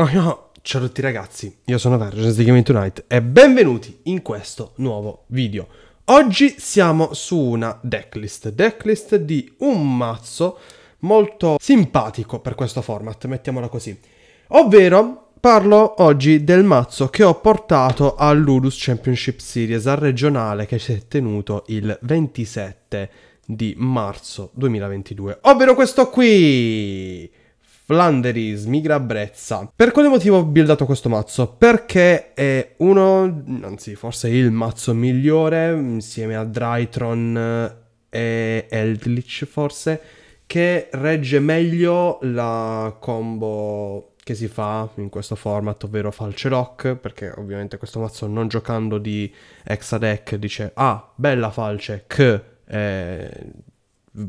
Oh no. Ciao a tutti ragazzi, io sono Vergine di Gaming Tonight e benvenuti in questo nuovo video. Oggi siamo su una decklist, decklist di un mazzo molto simpatico per questo format, mettiamola così. Ovvero parlo oggi del mazzo che ho portato all'Ulus Championship Series, al regionale che si è tenuto il 27 di marzo 2022, ovvero questo qui! Flanderis, migra Brezza. Per quale motivo ho buildato questo mazzo? Perché è uno, anzi forse il mazzo migliore insieme a Drytron eh, e Eldritch forse, che regge meglio la combo che si fa in questo format, ovvero Falce Rock, perché ovviamente questo mazzo non giocando di Hexadec dice ah, bella Falce, che eh,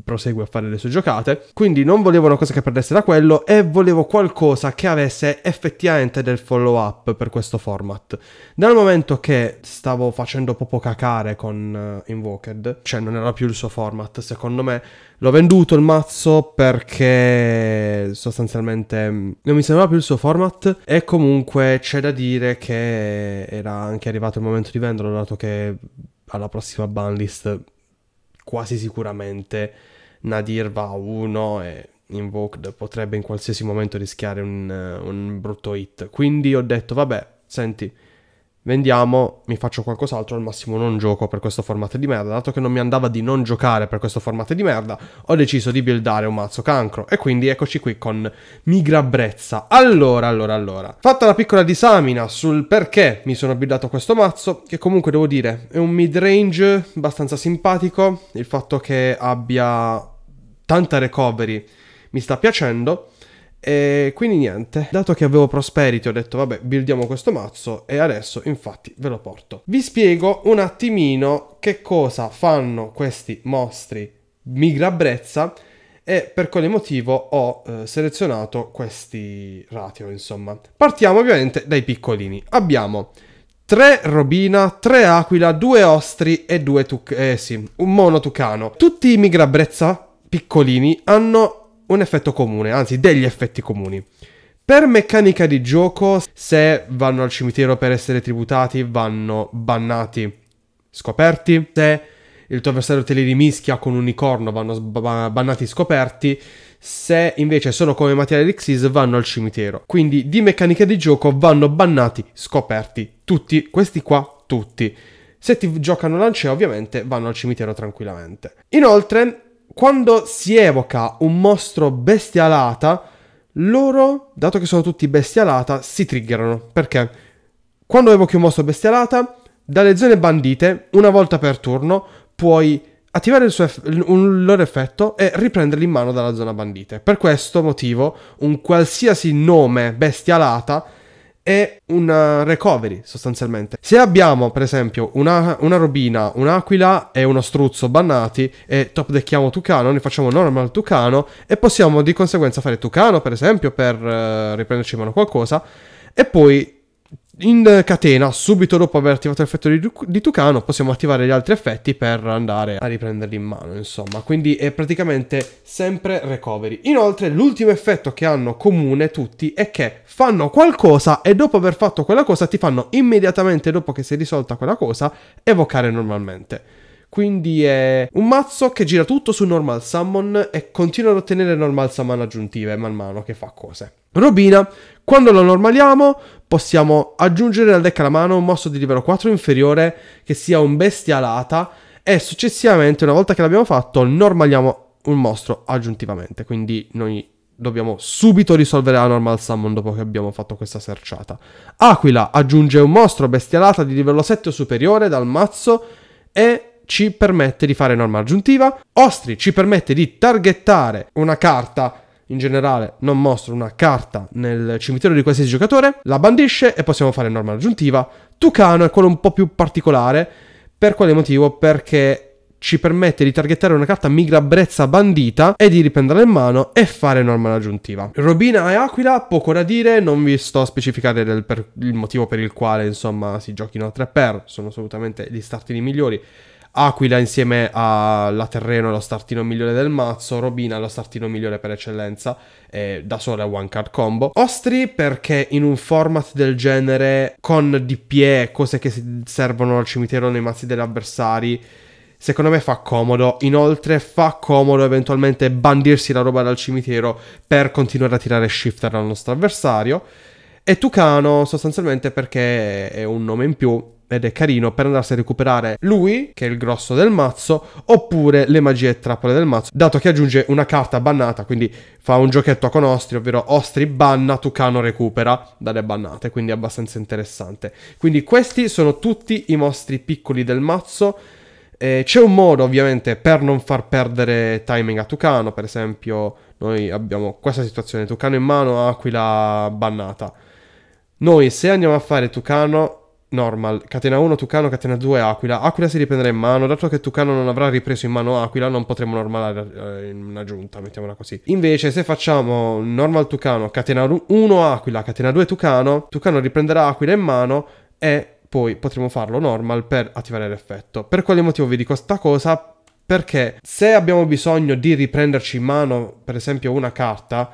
prosegue a fare le sue giocate. Quindi non volevo una cosa che perdesse da quello e volevo qualcosa che avesse effettivamente del follow up per questo format. Dal momento che stavo facendo poco cacare con uh, Invoked, cioè non era più il suo format, secondo me l'ho venduto il mazzo perché sostanzialmente mm, non mi sembrava più il suo format e comunque c'è da dire che era anche arrivato il momento di venderlo dato che alla prossima banlist quasi sicuramente Nadir va a 1 e Invoked potrebbe in qualsiasi momento rischiare un, eh, un brutto hit. Quindi ho detto, vabbè, senti, vendiamo, mi faccio qualcos'altro, al massimo non gioco per questo formato di merda. Dato che non mi andava di non giocare per questo formato di merda, ho deciso di buildare un mazzo cancro. E quindi eccoci qui con Migrabrezza. Allora, allora, allora. Fatta la piccola disamina sul perché mi sono buildato questo mazzo, che comunque devo dire è un midrange abbastanza simpatico. Il fatto che abbia tanta recovery mi sta piacendo e quindi niente, dato che avevo Prosperity ho detto vabbè buildiamo questo mazzo e adesso infatti ve lo porto. Vi spiego un attimino che cosa fanno questi mostri migrabrezza e per quale motivo ho eh, selezionato questi ratio insomma. Partiamo ovviamente dai piccolini. Abbiamo 3 robina, 3 aquila, 2 ostri e 2 tuc- eh sì, un mono tucano. Tutti i migrabrezza piccolini hanno un effetto comune, anzi degli effetti comuni. Per meccanica di gioco, se vanno al cimitero per essere tributati, vanno bannati, scoperti. Se il tuo avversario te li rimischia con un unicorno, vanno bannati, scoperti. Se invece sono come di Xyz, vanno al cimitero. Quindi di meccanica di gioco vanno bannati, scoperti. Tutti, questi qua, tutti. Se ti giocano lancea, ovviamente vanno al cimitero tranquillamente. Inoltre, quando si evoca un mostro bestialata, loro, dato che sono tutti bestialata, si triggerano. Perché? Quando evochi un mostro bestialata, dalle zone bandite, una volta per turno, puoi attivare il, eff- un loro effetto e riprenderli in mano dalla zona bandite. Per questo motivo, un qualsiasi nome bestialata e un recovery sostanzialmente. Se abbiamo per esempio una, una robina, un'aquila e uno struzzo bannati e top deckiamo Tucano, ne facciamo normal Tucano e possiamo di conseguenza fare Tucano per esempio per eh, riprenderci in mano qualcosa e poi in catena, subito dopo aver attivato l'effetto di, di Tucano, possiamo attivare gli altri effetti per andare a riprenderli in mano, insomma. Quindi è praticamente sempre recovery. Inoltre, l'ultimo effetto che hanno comune tutti è che fanno qualcosa e dopo aver fatto quella cosa ti fanno immediatamente dopo che si è risolta quella cosa evocare normalmente. Quindi è un mazzo che gira tutto su normal summon e continua ad ottenere normal summon aggiuntive man mano che fa cose. Robina, quando lo normaliamo, possiamo aggiungere al deck alla mano un mosso di livello 4 inferiore che sia un bestia alata e successivamente, una volta che l'abbiamo fatto, normaliamo un mostro aggiuntivamente. Quindi noi dobbiamo subito risolvere la normal summon dopo che abbiamo fatto questa serciata. Aquila aggiunge un mostro bestialata di livello 7 o superiore dal mazzo e ci permette di fare norma aggiuntiva. Ostri ci permette di targettare una carta in generale non mostro una carta nel cimitero di qualsiasi giocatore, la bandisce e possiamo fare norma aggiuntiva. Tucano è quello un po' più particolare, per quale motivo? Perché ci permette di targettare una carta migrabrezza bandita e di riprenderla in mano e fare norma aggiuntiva. Robina e Aquila, poco da dire, non vi sto a specificare del, per, il motivo per il quale insomma si giochino a 3 per, sono assolutamente gli startini migliori Aquila insieme alla Terreno è lo startino migliore del mazzo, Robina è lo startino migliore per eccellenza, eh, da sola è one card combo. Ostri perché in un format del genere con DPE, cose che servono al cimitero nei mazzi degli avversari, secondo me fa comodo. Inoltre fa comodo eventualmente bandirsi la roba dal cimitero per continuare a tirare shifter al nostro avversario. E Tucano sostanzialmente perché è un nome in più ed è carino per andarsi a recuperare lui, che è il grosso del mazzo, oppure le magie e trappole del mazzo, dato che aggiunge una carta bannata, quindi fa un giochetto con Ostri, ovvero Ostri banna, Tucano recupera dalle bannate, quindi è abbastanza interessante. Quindi questi sono tutti i mostri piccoli del mazzo. Eh, c'è un modo ovviamente per non far perdere timing a Tucano, per esempio noi abbiamo questa situazione, Tucano in mano, Aquila bannata. Noi se andiamo a fare Tucano Normal, catena 1 Tucano, catena 2 Aquila. Aquila si riprenderà in mano, dato che Tucano non avrà ripreso in mano Aquila, non potremo normalare eh, in una giunta, mettiamola così. Invece, se facciamo Normal Tucano, catena 1 Aquila, catena 2 Tucano, Tucano riprenderà Aquila in mano e poi potremo farlo Normal per attivare l'effetto. Per quale motivo vi dico sta cosa? Perché se abbiamo bisogno di riprenderci in mano, per esempio, una carta,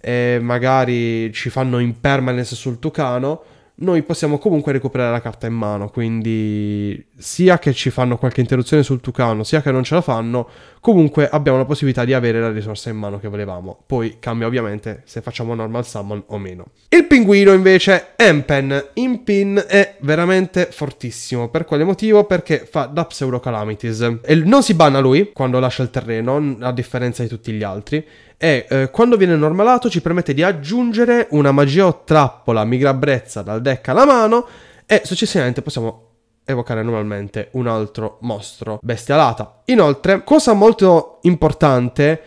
e magari ci fanno impermanence sul Tucano noi possiamo comunque recuperare la carta in mano, quindi sia che ci fanno qualche interruzione sul Tucano, sia che non ce la fanno, comunque abbiamo la possibilità di avere la risorsa in mano che volevamo. Poi cambia ovviamente se facciamo normal summon o meno. Il pinguino invece, Empen, in pin è veramente fortissimo. Per quale motivo? Perché fa da pseudo calamities. E non si banna lui quando lascia il terreno, a differenza di tutti gli altri e eh, quando viene normalato ci permette di aggiungere una magia o trappola migrabrezza dal deck alla mano e successivamente possiamo evocare normalmente un altro mostro bestialata. Inoltre, cosa molto importante,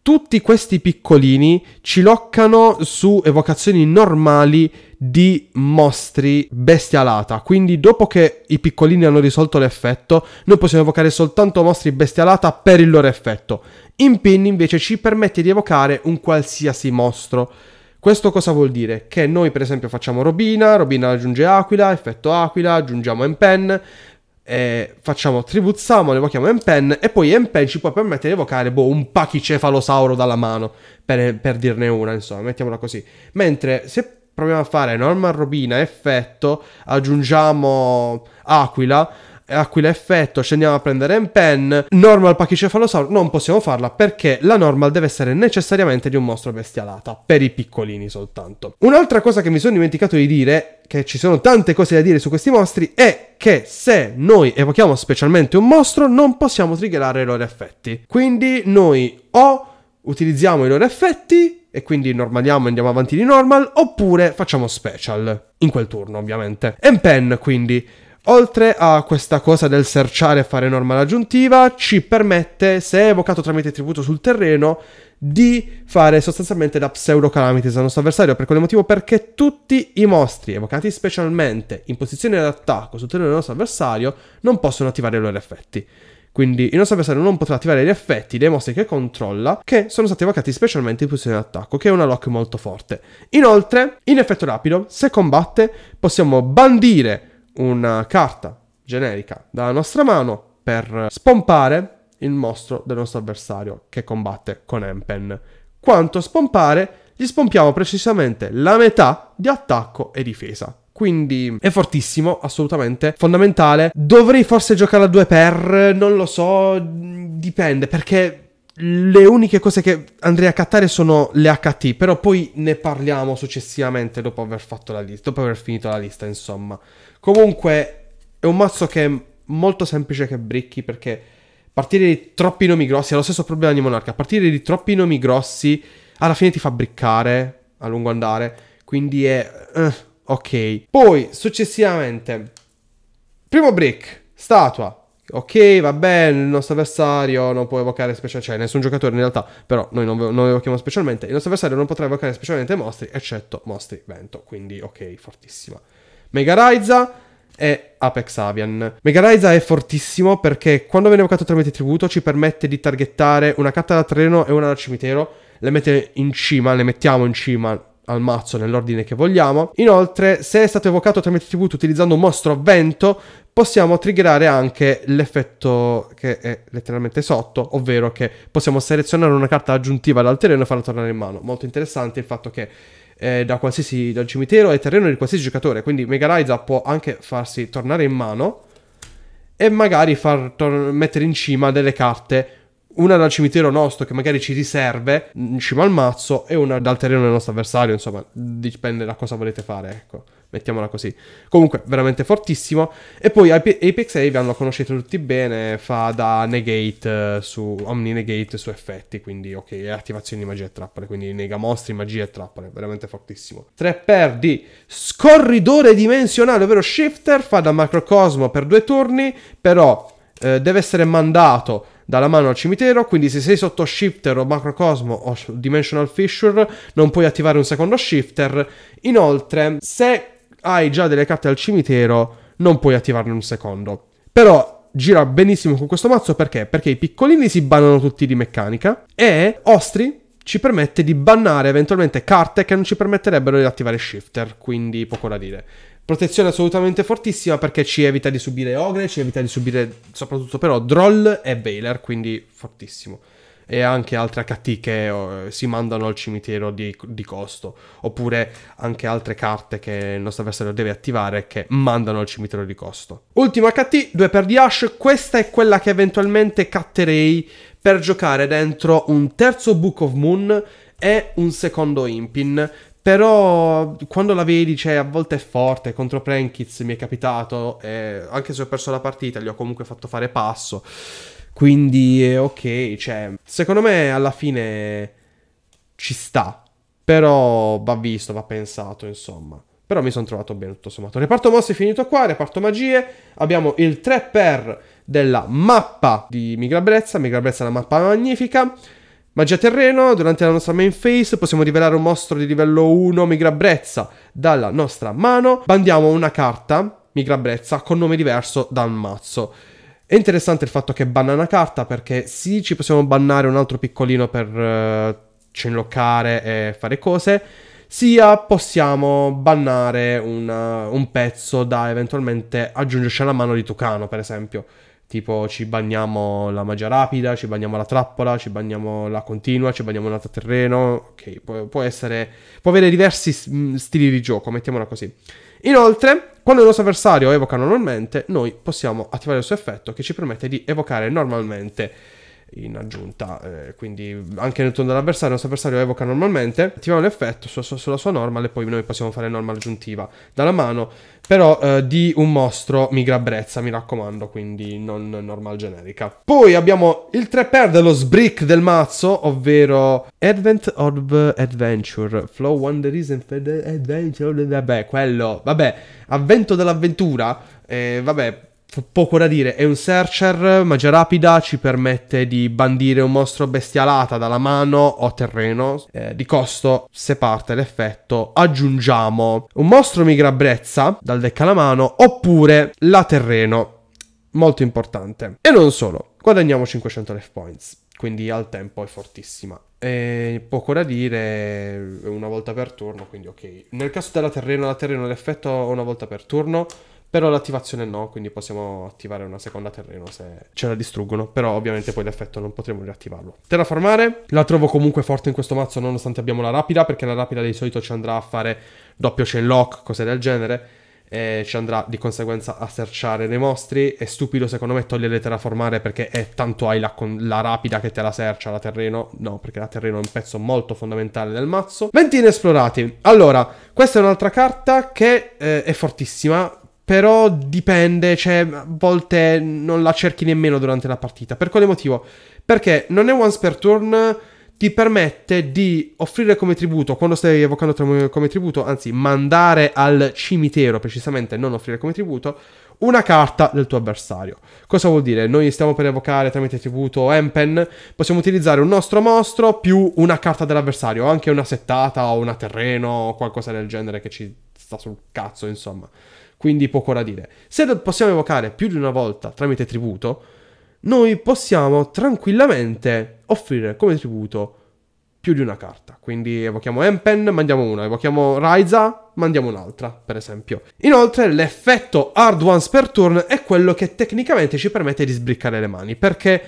tutti questi piccolini ci loccano su evocazioni normali di mostri bestialata. Quindi, dopo che i piccolini hanno risolto l'effetto, noi possiamo evocare soltanto mostri bestialata per il loro effetto. In pin invece ci permette di evocare un qualsiasi mostro. Questo cosa vuol dire? Che noi, per esempio, facciamo Robina, Robina aggiunge Aquila, effetto Aquila, aggiungiamo Empen, facciamo Tribuzzamo, lo evochiamo M-Pen, e poi M-Pen ci può permettere di evocare boh, un pachicefalosauro dalla mano, per, per dirne una, insomma, mettiamola così. Mentre se proviamo a fare normal robina, effetto, aggiungiamo aquila, Aquila effetto, scendiamo a prendere un pen. Normal pachicefalosauro non possiamo farla perché la normal deve essere necessariamente di un mostro bestialata, per i piccolini soltanto. Un'altra cosa che mi sono dimenticato di dire, che ci sono tante cose da dire su questi mostri, è che se noi evochiamo specialmente un mostro non possiamo triggerare i loro effetti. Quindi noi o utilizziamo i loro effetti e quindi normaliamo e andiamo avanti di normal, oppure facciamo special, in quel turno ovviamente. M pen quindi, Oltre a questa cosa del serciare e fare norma aggiuntiva, ci permette, se evocato tramite tributo sul terreno, di fare sostanzialmente da pseudo calamities al nostro avversario, per quale motivo perché tutti i mostri evocati specialmente in posizione d'attacco sul terreno del nostro avversario non possono attivare i loro effetti. Quindi il nostro avversario non potrà attivare gli effetti dei mostri che controlla, che sono stati evocati specialmente in posizione d'attacco, che è una lock molto forte. Inoltre, in effetto rapido, se combatte, possiamo bandire una carta generica dalla nostra mano per spompare il mostro del nostro avversario che combatte con Empen. Quanto spompare, gli spompiamo precisamente la metà di attacco e difesa. Quindi è fortissimo, assolutamente, fondamentale. Dovrei forse giocare a due per, non lo so, dipende, perché le uniche cose che andrei a cattare sono le HT, però poi ne parliamo successivamente dopo aver fatto la lista, dopo aver finito la lista, insomma. Comunque è un mazzo che è molto semplice che bricchi perché a partire di troppi nomi grossi è lo stesso problema di Monarca, partire di troppi nomi grossi alla fine ti fa briccare a lungo andare, quindi è eh, ok. Poi successivamente, primo break, statua. Ok, va bene, il nostro avversario non può evocare specialmente, cioè nessun giocatore in realtà, però noi non, non evochiamo specialmente, il nostro avversario non potrà evocare specialmente mostri, eccetto mostri vento, quindi ok, fortissima. Mega Raiza, è Apex Avian. Mega Raiza è fortissimo perché quando viene evocato tramite tributo ci permette di targettare una carta da treno e una da cimitero, le mette in cima, le mettiamo in cima al mazzo nell'ordine che vogliamo. Inoltre, se è stato evocato tramite tribut utilizzando un mostro a vento, possiamo triggerare anche l'effetto che è letteralmente sotto, ovvero che possiamo selezionare una carta aggiuntiva dal terreno e farla tornare in mano. Molto interessante il fatto che eh, da qualsiasi, dal cimitero è terreno di qualsiasi giocatore, quindi Megaraiza può anche farsi tornare in mano e magari far mettere in cima delle carte una dal cimitero nostro che magari ci riserve in mm, cima al mazzo e una dal terreno del nostro avversario, insomma, dipende da cosa volete fare, ecco. Mettiamola così. Comunque, veramente fortissimo. E poi Apex Haven lo conoscete tutti bene, fa da negate eh, su Omni Negate su effetti, quindi ok, attivazioni di magia e trappole, quindi nega mostri, magia e trappole, veramente fortissimo. 3 per di scorridore dimensionale, ovvero Shifter, fa da macrocosmo per due turni, però eh, deve essere mandato dalla mano al cimitero, quindi se sei sotto shifter o macrocosmo o dimensional fissure non puoi attivare un secondo shifter. Inoltre, se hai già delle carte al cimitero non puoi attivarne un secondo. Però gira benissimo con questo mazzo perché? Perché i piccolini si bannano tutti di meccanica e Ostri ci permette di bannare eventualmente carte che non ci permetterebbero di attivare shifter, quindi poco da dire. Protezione assolutamente fortissima perché ci evita di subire Ogre, ci evita di subire soprattutto però Droll e veiler, quindi fortissimo. E anche altre HT che oh, si mandano al cimitero di, di, costo, oppure anche altre carte che il nostro avversario deve attivare che mandano al cimitero di costo. Ultima HT, 2 per Diash, questa è quella che eventualmente catterei per giocare dentro un terzo Book of Moon e un secondo Impin però quando la vedi, cioè, a volte è forte. Contro Prankitz mi è capitato, eh, anche se ho perso la partita, gli ho comunque fatto fare passo. Quindi, eh, ok, cioè, secondo me alla fine ci sta. Però va visto, va pensato, insomma. Però mi sono trovato bene tutto sommato. Reparto mosse finito qua, reparto magie. Abbiamo il 3 per della mappa di Migrabrezza. Migrabrezza è una mappa magnifica. Magia terreno, durante la nostra main phase possiamo rivelare un mostro di livello 1 Migra Brezza dalla nostra mano. Bandiamo una carta Migra Brezza con nome diverso dal mazzo. È interessante il fatto che banna una carta perché sì, ci possiamo bannare un altro piccolino per eh, cenloccare e fare cose, sia possiamo bannare una, un pezzo da eventualmente aggiungerci alla mano di Tucano, per esempio. Tipo ci bagniamo la magia rapida, ci bagniamo la trappola, ci bagniamo la continua, ci bagniamo un terreno. Ok, può, può, essere... può avere diversi mm, stili di gioco, mettiamola così. Inoltre, quando il nostro avversario evoca normalmente, noi possiamo attivare il suo effetto che ci permette di evocare normalmente in aggiunta. Eh, quindi anche nel turno dell'avversario, il nostro avversario evoca normalmente, attiviamo l'effetto su, su, sulla sua normal e poi noi possiamo fare normal aggiuntiva dalla mano, però eh, di un mostro migra brezza, mi raccomando, quindi non normal generica. Poi abbiamo il 3 per dello sbrick del mazzo, ovvero Advent of Adventure, Flow Wonderies and Adventure, vabbè, quello, vabbè, avvento dell'avventura, eh, vabbè, poco da dire, è un searcher, magia rapida, ci permette di bandire un mostro bestialata dalla mano o terreno. Eh, di costo, se parte l'effetto, aggiungiamo un mostro migra brezza dal deck alla mano oppure la terreno. Molto importante. E non solo, guadagniamo 500 life points, quindi al tempo è fortissima. E poco da dire, una volta per turno, quindi ok. Nel caso della terreno, la terreno l'effetto una volta per turno però l'attivazione no, quindi possiamo attivare una seconda terreno se ce la distruggono. Però ovviamente poi l'effetto non potremo riattivarlo. Terraformare, la trovo comunque forte in questo mazzo nonostante abbiamo la rapida, perché la rapida di solito ci andrà a fare doppio chain lock, cose del genere. E ci andrà di conseguenza a serciare dei mostri. È stupido secondo me togliere terraformare perché è tanto hai la, la rapida che te la sercia la terreno. No, perché la terreno è un pezzo molto fondamentale del mazzo. Venti inesplorati. Allora, questa è un'altra carta che eh, è fortissima però dipende, cioè a volte non la cerchi nemmeno durante la partita. Per quale motivo? Perché non è once per turn ti permette di offrire come tributo, quando stai evocando come tributo, anzi mandare al cimitero precisamente, non offrire come tributo, una carta del tuo avversario. Cosa vuol dire? Noi stiamo per evocare tramite tributo Empen, possiamo utilizzare un nostro mostro più una carta dell'avversario, o anche una settata o una terreno o qualcosa del genere che ci sta sul cazzo, insomma quindi poco da dire. Se possiamo evocare più di una volta tramite tributo, noi possiamo tranquillamente offrire come tributo più di una carta. Quindi evochiamo Empen, mandiamo una, evochiamo Raiza, mandiamo un'altra, per esempio. Inoltre l'effetto hard Ones per turn è quello che tecnicamente ci permette di sbriccare le mani, perché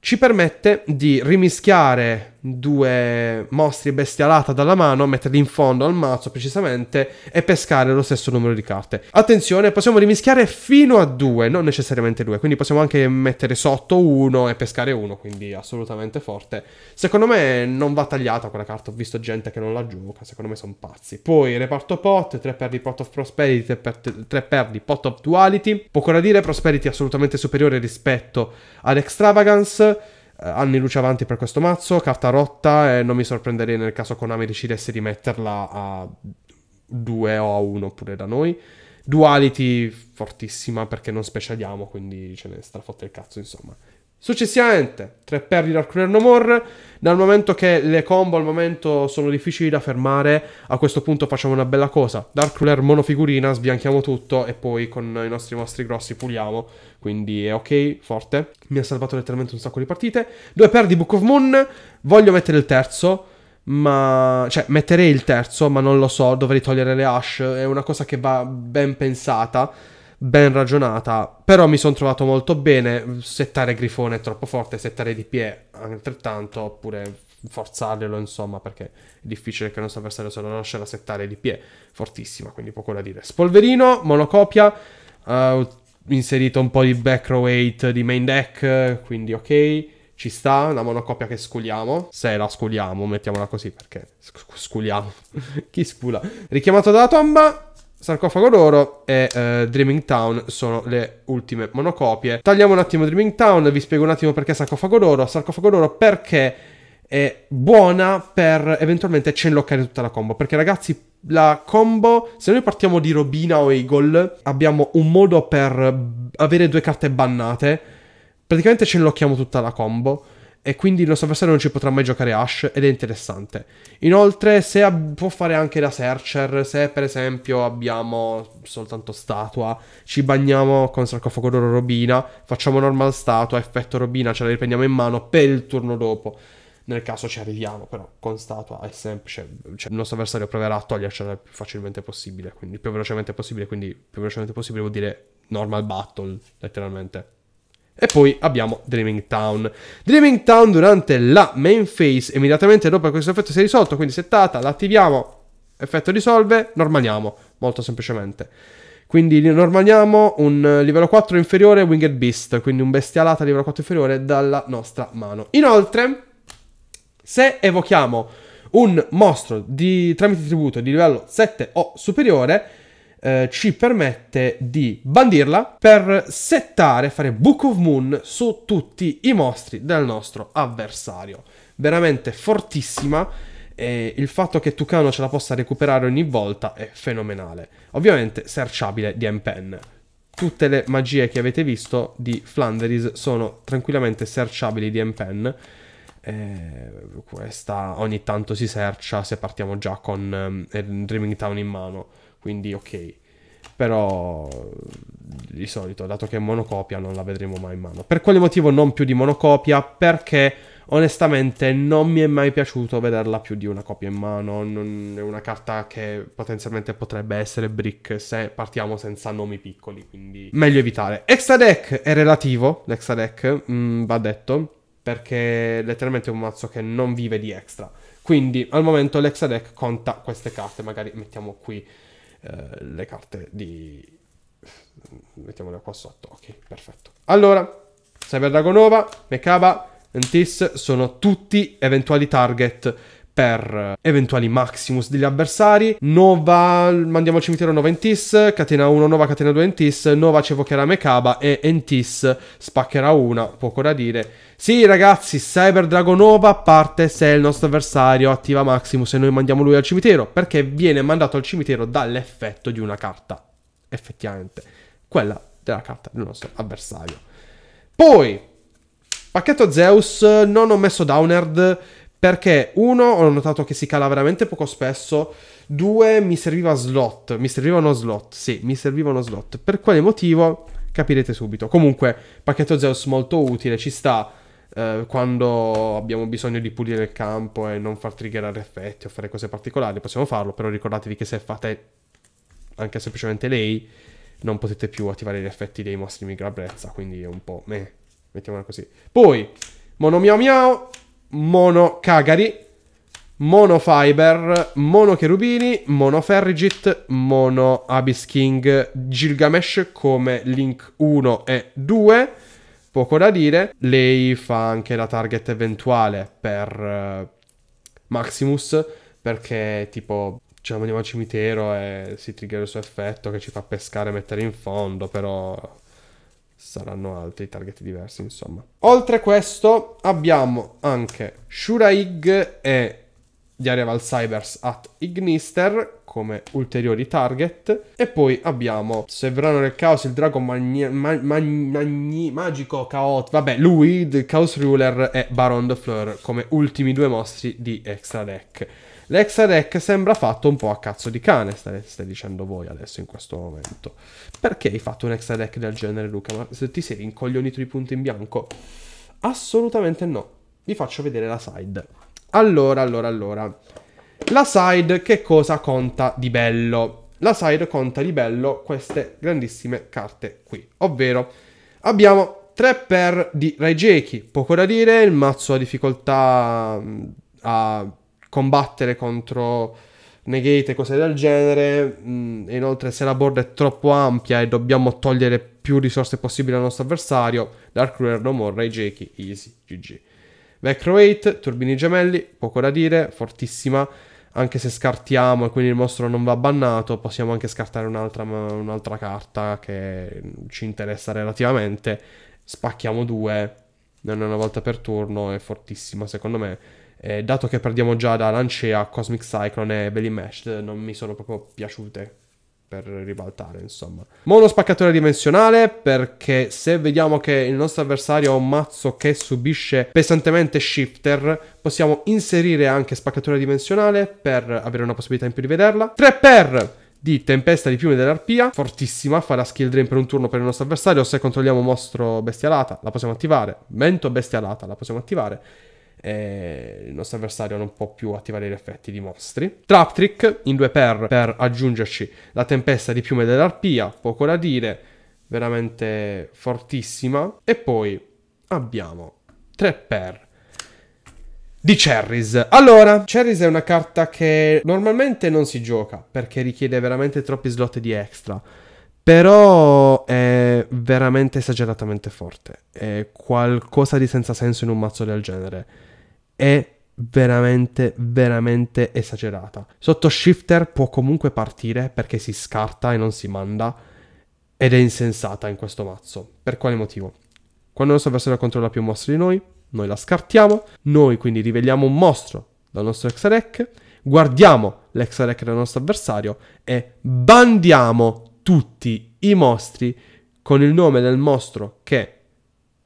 ci permette di rimischiare due mostri bestialata dalla mano, metterli in fondo al mazzo precisamente e pescare lo stesso numero di carte. Attenzione, possiamo rimischiare fino a due, non necessariamente due, quindi possiamo anche mettere sotto uno e pescare uno, quindi assolutamente forte. Secondo me non va tagliata quella carta, ho visto gente che non la gioca, secondo me sono pazzi. Poi reparto pot, 3 per di pot of prosperity, 3 per, 3 per di pot of duality, poco da dire, prosperity assolutamente superiore rispetto ad extravagance eh, anni luce avanti per questo mazzo, carta rotta e non mi sorprenderei nel caso Konami decidesse di metterla a 2 o a 1 pure da noi. Duality fortissima perché non specialiamo, quindi ce ne strafotte il cazzo, insomma. Successivamente, tre perdi dal Cruel No More. Dal momento che le combo al momento sono difficili da fermare, a questo punto facciamo una bella cosa. Dark Ruler monofigurina, sbianchiamo tutto e poi con i nostri mostri grossi puliamo. Quindi è ok, forte. Mi ha salvato letteralmente un sacco di partite. Due perdi Book of Moon. Voglio mettere il terzo ma cioè metterei il terzo, ma non lo so, dovrei togliere le Ash. è una cosa che va ben pensata ben ragionata, però mi sono trovato molto bene. Settare Grifone è troppo forte, settare DPE altrettanto, oppure forzarglielo, insomma, perché è difficile che il nostro avversario se lo lascia la settare DPE fortissima, quindi poco da dire. Spolverino, monocopia, uh, inserito un po' di back row 8 di main deck, quindi ok. Ci sta, una monocopia che sculiamo. Se la sculiamo, mettiamola così perché sculiamo. Chi scula? Richiamato dalla tomba. Sarcofago d'oro e eh, Dreaming Town sono le ultime monocopie. Tagliamo un attimo Dreaming Town, vi spiego un attimo perché Sarcofago d'oro. Sarcofago d'oro perché è buona per eventualmente chainlockare tutta la combo. Perché ragazzi, la combo, se noi partiamo di Robina o Eagle, abbiamo un modo per avere due carte bannate. Praticamente chainlockiamo tutta la combo e quindi il nostro avversario non ci potrà mai giocare Ash ed è interessante. Inoltre, se ab- può fare anche da Searcher, se per esempio abbiamo soltanto statua, ci bagniamo con sarcofago d'oro robina, facciamo normal statua, effetto robina, ce la riprendiamo in mano per il turno dopo. Nel caso ci arriviamo, però con statua è semplice. Cioè, il nostro avversario proverà a togliercela il più facilmente possibile, quindi più velocemente possibile, quindi più velocemente possibile vuol dire normal battle, letteralmente. E poi abbiamo Dreaming Town. Dreaming Town durante la main phase, immediatamente dopo che questo effetto si è risolto, quindi settata, l'attiviamo, effetto risolve, normaliamo, molto semplicemente. Quindi normaliamo un livello 4 inferiore Winged Beast, quindi un bestialata livello 4 inferiore dalla nostra mano. Inoltre, se evochiamo un mostro di, tramite tributo di livello 7 o superiore, eh, ci permette di bandirla per settare, fare Book of Moon su tutti i mostri del nostro avversario. Veramente fortissima e il fatto che Tucano ce la possa recuperare ogni volta è fenomenale. Ovviamente searchabile di m Tutte le magie che avete visto di Flanderis sono tranquillamente searchabili di m eh, questa ogni tanto si searcha se partiamo già con eh, Dreaming Town in mano. Quindi ok. Però di solito, dato che è monocopia, non la vedremo mai in mano. Per quale motivo non più di monocopia? Perché onestamente non mi è mai piaciuto vederla più di una copia in mano. Non è una carta che potenzialmente potrebbe essere brick se partiamo senza nomi piccoli, quindi meglio evitare. Extra deck è relativo, l'extra deck mh, mm, va detto, perché letteralmente è un mazzo che non vive di extra. Quindi al momento l'extra deck conta queste carte, magari mettiamo qui eh, le carte di... Mettiamole qua sotto, ok, perfetto. Allora, Cyber Dragonova, Mekaba, Antis sono tutti eventuali target per eventuali Maximus degli avversari. Nova, mandiamo al cimitero Nova Entis, catena 1, Nova catena 2 Entis, Nova ci evocherà Mecaba e Entis spaccherà una, poco da dire. Sì ragazzi, Cyber Dragonova parte se il nostro avversario attiva Maximus e noi mandiamo lui al cimitero, perché viene mandato al cimitero dall'effetto di una carta, effettivamente, quella della carta del nostro avversario. Poi, pacchetto Zeus, non ho messo Downerd perché uno, ho notato che si cala veramente poco spesso. Due, mi serviva slot. Mi serviva uno slot. Sì, mi serviva uno slot. Per quale motivo? Capirete subito. Comunque, pacchetto Zeus molto utile, ci sta eh, quando abbiamo bisogno di pulire il campo e non far triggerare effetti o fare cose particolari. Possiamo farlo, però ricordatevi che se fate anche semplicemente lei, non potete più attivare gli effetti dei mostri di grabbrezza. Quindi è un po' meh. Mettiamola così. Poi, mono miau miau mono Cagari, mono Fiber, mono Cherubini, mono Ferrigit, mono Abyss King, Gilgamesh come Link 1 e 2. Poco da dire, lei fa anche la target eventuale per eh, Maximus perché tipo ce la al cimitero e si trigger il suo effetto che ci fa pescare e mettere in fondo, però saranno altri target diversi, insomma. Oltre a questo abbiamo anche Shuraig e di Areval Cybers at Ignister come ulteriori target e poi abbiamo Severano del Caos, il drago magni, mag, magni, magico caot, vabbè lui, il Chaos Ruler e Baron de Fleur come ultimi due mostri di extra deck. L'exarec sembra fatto un po' a cazzo di cane, stai dicendo voi adesso in questo momento. Perché hai fatto un exarec del genere, Luca? Ma se ti sei incoglionito di punto in bianco? Assolutamente no. Vi faccio vedere la side. Allora, allora, allora. La side che cosa conta di bello? La side conta di bello queste grandissime carte qui, ovvero abbiamo tre per di Raijeki, poco da dire, il mazzo ha difficoltà mm, a combattere contro negate e cose del genere. Mm, e inoltre, se la board è troppo ampia e dobbiamo togliere più risorse possibili al nostro avversario, Dark Ruler no more, Rai Jakey, easy, GG. Vecro 8, Turbini Gemelli, poco da dire, fortissima. Anche se scartiamo e quindi il mostro non va bannato, possiamo anche scartare un'altra, un'altra carta che ci interessa relativamente. Spacchiamo due, non è una volta per turno, è fortissima secondo me eh, dato che perdiamo già da Lancea, Cosmic Cyclone e Belly Mesh, eh, non mi sono proprio piaciute per ribaltare, insomma. Mono spaccatore dimensionale, perché se vediamo che il nostro avversario ha un mazzo che subisce pesantemente shifter, possiamo inserire anche spaccatore dimensionale per avere una possibilità in più di vederla. 3 per di Tempesta di Piume dell'Arpia, fortissima, fa la skill drain per un turno per il nostro avversario, se controlliamo mostro bestialata la possiamo attivare, Mento bestialata la possiamo attivare, e il nostro avversario non può più attivare gli effetti di mostri. Trap Trick in 2 per per aggiungerci la tempesta di piume dell'arpia, poco da dire, veramente fortissima. E poi abbiamo 3 per di Cherries. Allora, Cherries è una carta che normalmente non si gioca perché richiede veramente troppi slot di extra però è veramente esageratamente forte. È qualcosa di senza senso in un mazzo del genere. È veramente, veramente esagerata. Sotto shifter può comunque partire perché si scarta e non si manda. Ed è insensata in questo mazzo. Per quale motivo? Quando il nostro avversario controlla più mostri di noi, noi la scartiamo. Noi quindi riveliamo un mostro dal nostro exarec. Guardiamo l'exarec del nostro avversario e bandiamo tutti i mostri con il nome del mostro che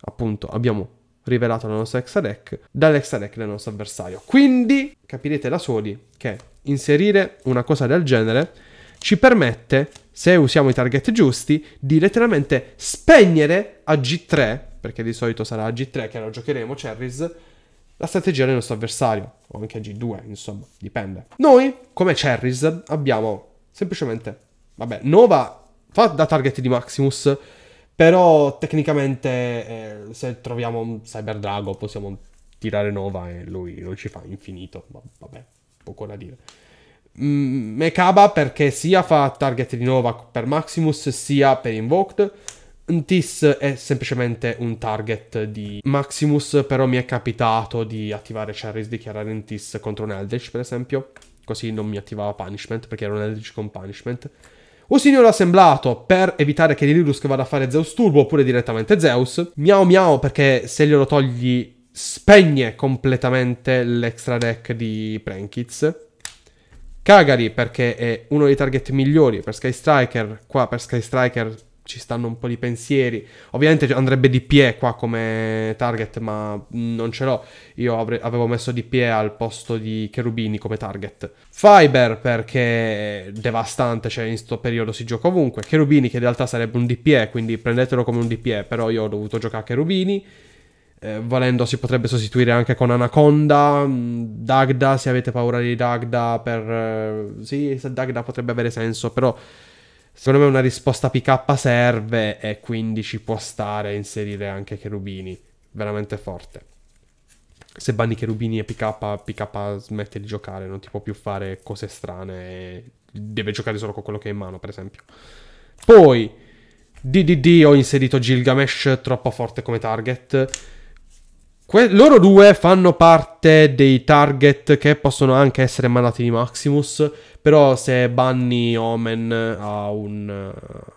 appunto abbiamo rivelato la nostra exadec dall'exadec del nostro avversario. Quindi capirete da soli che inserire una cosa del genere ci permette, se usiamo i target giusti, di letteralmente spegnere a G3, perché di solito sarà a G3 che lo giocheremo, Cherries, la strategia del nostro avversario, o anche a G2, insomma, dipende. Noi, come Cherries, abbiamo semplicemente Vabbè, Nova fa da target di Maximus, però tecnicamente eh, se troviamo un Cyber Drago possiamo tirare Nova e lui non ci fa infinito. ma Vabbè, poco da dire. Mm, Mekaba perché sia fa target di Nova per Maximus sia per Invoked. Tis è semplicemente un target di Maximus, però mi è capitato di attivare Cherries, dichiarare Tis contro un Eldritch, per esempio. Così non mi attivava Punishment, perché era un Eldritch con Punishment. Un signore assemblato per evitare che Lilirus vada a fare Zeus Turbo oppure direttamente Zeus. Miao miao perché se glielo togli spegne completamente l'extra deck di Prankitz. Kagari perché è uno dei target migliori per Sky Striker. Qua per Sky Striker ci stanno un po' di pensieri. Ovviamente andrebbe DPE qua come target, ma non ce l'ho. Io avre- avevo messo DPE al posto di Cherubini come target. Fiber perché è devastante, cioè in questo periodo si gioca ovunque. Cherubini che in realtà sarebbe un DPE, quindi prendetelo come un DPE, però io ho dovuto giocare a Cherubini. Eh, volendo si potrebbe sostituire anche con Anaconda, mm, Dagda, se avete paura di Dagda per... Eh, sì, Dagda potrebbe avere senso, però Secondo me una risposta PK serve e quindi ci può stare inserire anche Cherubini. Veramente forte. Se banni Cherubini e PK, PK smette di giocare, non ti può più fare cose strane. Deve giocare solo con quello che ha in mano, per esempio. Poi, DDD ho inserito Gilgamesh troppo forte come target. Que- loro due fanno parte dei target che possono anche essere mandati di Maximus. Però se banni Omen a un,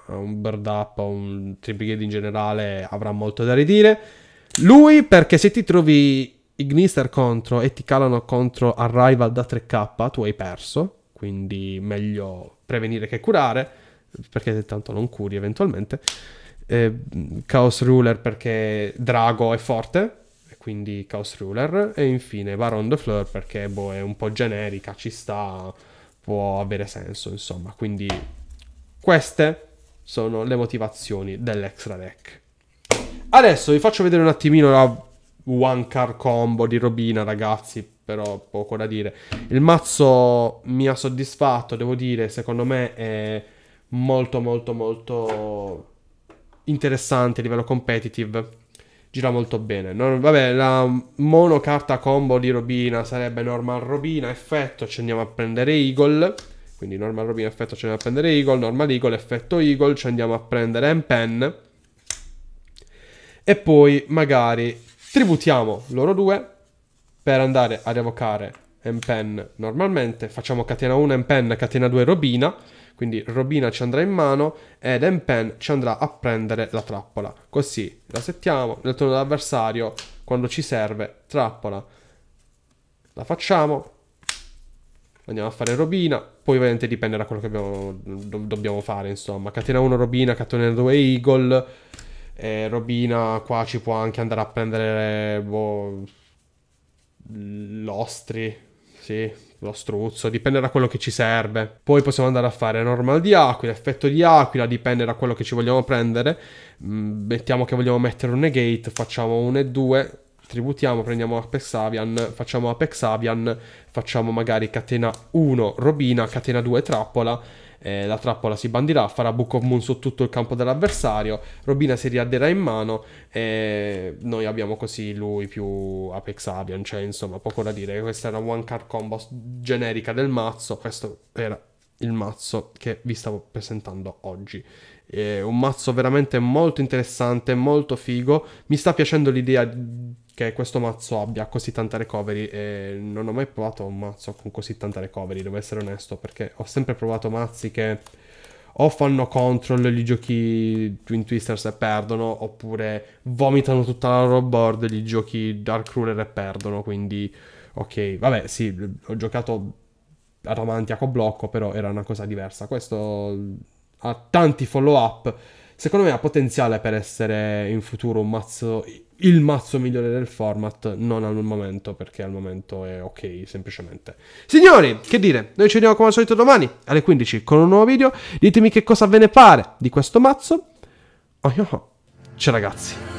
a un bird up, a un triplicate in generale, avrà molto da ridire. Lui perché se ti trovi Ignister contro e ti calano contro Arrival da 3k, tu hai perso. Quindi meglio prevenire che curare. Perché tanto non curi eventualmente. Eh, Chaos Ruler perché Drago è forte quindi Chaos Ruler, e infine Baron de Fleur perché boh, è un po' generica, ci sta, può avere senso, insomma. Quindi queste sono le motivazioni dell'extra deck. Adesso vi faccio vedere un attimino la one car combo di Robina, ragazzi, però poco da dire. Il mazzo mi ha soddisfatto, devo dire, secondo me è molto molto molto interessante a livello competitive gira molto bene. Non, vabbè, la mono carta combo di Robina sarebbe normal Robina, effetto, ci andiamo a prendere Eagle. Quindi normal Robina, effetto, ci andiamo a prendere Eagle, normal Eagle, effetto Eagle, ci andiamo a prendere M-Pen. E poi magari tributiamo loro due per andare ad evocare M-Pen normalmente. Facciamo catena 1 M-Pen, catena 2 Robina quindi Robina ci andrà in mano ed Empen ci andrà a prendere la trappola. Così la settiamo nel turno dell'avversario quando ci serve trappola. La facciamo. Andiamo a fare robina, poi ovviamente dipende da quello che abbiamo, do, dobbiamo fare, insomma. Catena 1 robina, catena 2 eagle. Eh, robina qua ci può anche andare a prendere boh, l'ostri, sì, lo struzzo, dipende da quello che ci serve. Poi possiamo andare a fare normal di aquila, effetto di aquila, dipende da quello che ci vogliamo prendere. Mm, mettiamo che vogliamo mettere un negate, facciamo 1 e 2, tributiamo, prendiamo Apex Avian, facciamo Apex Avian, facciamo magari catena 1 robina, catena 2 trappola eh, la trappola si bandirà, farà Book of Moon su tutto il campo dell'avversario, Robina si riadderà in mano e noi abbiamo così lui più Apex Avian, cioè insomma poco da dire, questa era una one card combo generica del mazzo, questo era il mazzo che vi stavo presentando oggi. È un mazzo veramente molto interessante, molto figo. Mi sta piacendo l'idea di che questo mazzo abbia così tanta recovery e non ho mai provato un mazzo con così tanta recovery, devo essere onesto, perché ho sempre provato mazzi che o fanno control, e li giochi Twin Twisters e perdono, oppure vomitano tutta la loro board, e li giochi Dark Ruler e perdono, quindi ok, vabbè sì, ho giocato Adamantia con blocco, però era una cosa diversa. Questo ha tanti follow up, secondo me ha potenziale per essere in futuro un mazzo il mazzo migliore del format, non al momento, perché al momento è ok, semplicemente. Signori, che dire, noi ci vediamo come al solito domani alle 15 con un nuovo video. Ditemi che cosa ve ne pare di questo mazzo. Oh, oh, oh. Ciao ragazzi.